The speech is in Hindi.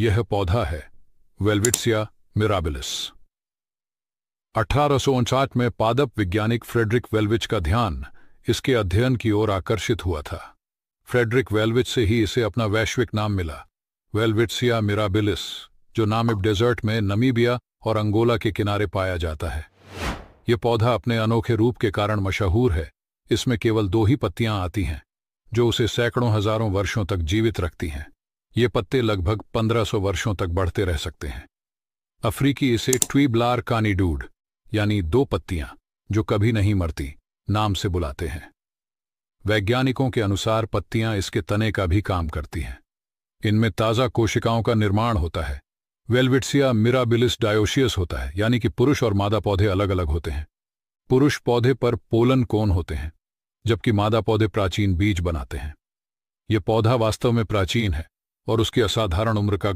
यह पौधा है वेलविट्सिया मिराबिलिस अठारह में पादप वैज्ञानिक फ्रेडरिक वेलविच का ध्यान इसके अध्ययन की ओर आकर्षित हुआ था फ्रेडरिक वेलविच से ही इसे अपना वैश्विक नाम मिला वेलविट्सिया मिराबिलिस जो इब डेजर्ट में नमीबिया और अंगोला के किनारे पाया जाता है यह पौधा अपने अनोखे रूप के कारण मशहूर है इसमें केवल दो ही पत्तियां आती हैं जो उसे सैकड़ों हजारों वर्षों तक जीवित रखती हैं ये पत्ते लगभग 1500 वर्षों तक बढ़ते रह सकते हैं अफ्रीकी इसे ट्वीबलार कानीडूड यानी दो पत्तियां जो कभी नहीं मरती नाम से बुलाते हैं वैज्ञानिकों के अनुसार पत्तियां इसके तने का भी काम करती हैं इनमें ताज़ा कोशिकाओं का निर्माण होता है वेलविट्सिया मिराबिलिस डायोशियस होता है यानी कि पुरुष और मादा पौधे अलग अलग होते हैं पुरुष पौधे पर पोलन कोन होते हैं जबकि मादा पौधे प्राचीन बीज बनाते हैं यह पौधा वास्तव में प्राचीन है और उसकी असाधारण उम्र का